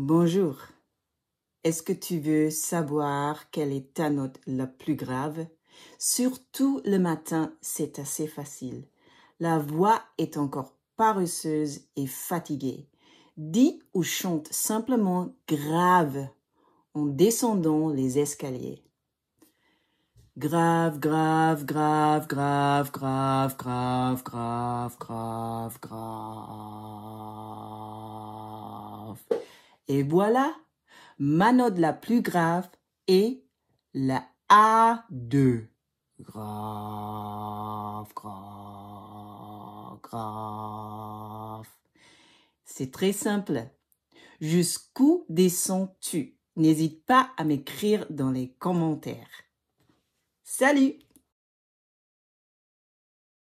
Bonjour. Est-ce que tu veux savoir quelle est ta note la plus grave? Surtout le matin, c'est assez facile. La voix est encore paresseuse et fatiguée. Dis ou chante simplement grave en descendant les escaliers. Grave, grave, grave, grave, grave, grave, grave, grave, grave. Et voilà, ma note la plus grave est la A2. Grave, grave, grave. C'est très simple. Jusqu'où descends-tu N'hésite pas à m'écrire dans les commentaires. Salut